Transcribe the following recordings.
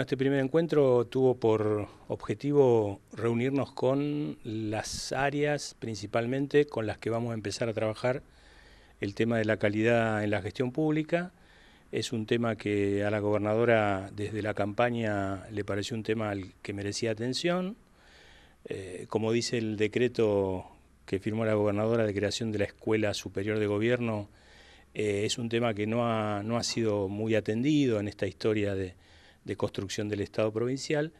Este primer encuentro tuvo por objetivo reunirnos con las áreas principalmente con las que vamos a empezar a trabajar el tema de la calidad en la gestión pública. Es un tema que a la gobernadora desde la campaña le pareció un tema al que merecía atención. Eh, como dice el decreto que firmó la gobernadora de creación de la Escuela Superior de Gobierno, eh, es un tema que no no ha sido muy atendido en esta historia de de construcción del Estado provincial.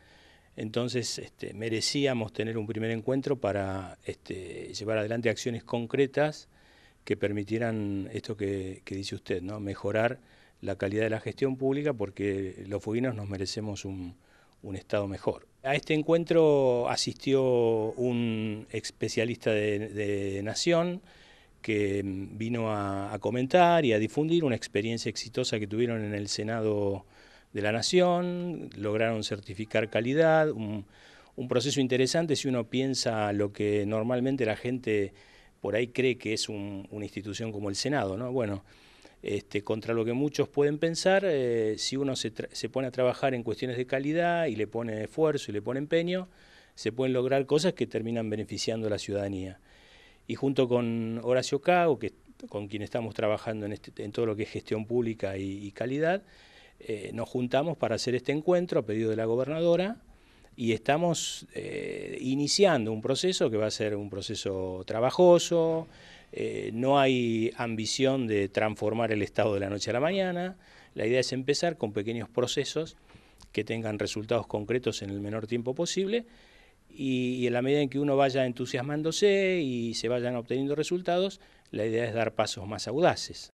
Entonces este, merecíamos tener un primer encuentro para este, llevar adelante acciones concretas que permitieran esto que, dice usted, ¿no? mejorar la calidad de la gestión pública porque los fuguinos nos merecemos un, Estado mejor. A este encuentro asistió un especialista de, Nación que vino a, a, comentar y a difundir una experiencia exitosa que tuvieron en el Senado de la nación, lograron certificar calidad, un, proceso interesante si uno piensa lo que normalmente la gente por ahí cree que es una institución como el Senado, ¿no? Bueno, este, contra lo que muchos pueden pensar, eh, si uno se, pone a trabajar en cuestiones de calidad y le pone esfuerzo y le pone empeño, se pueden lograr cosas que terminan beneficiando a la ciudadanía. Y junto con Horacio Cago, que, con quien estamos trabajando este, en, todo lo que es gestión pública y calidad, eh, nos juntamos para hacer este encuentro a pedido de la gobernadora y estamos eh, iniciando un proceso que va a ser un proceso trabajoso, eh, no hay ambición de transformar el Estado de la noche a la mañana, la idea es empezar con pequeños procesos que tengan resultados concretos en el menor tiempo posible y en la medida en que uno vaya entusiasmándose y se vayan obteniendo resultados, la idea es dar pasos más audaces.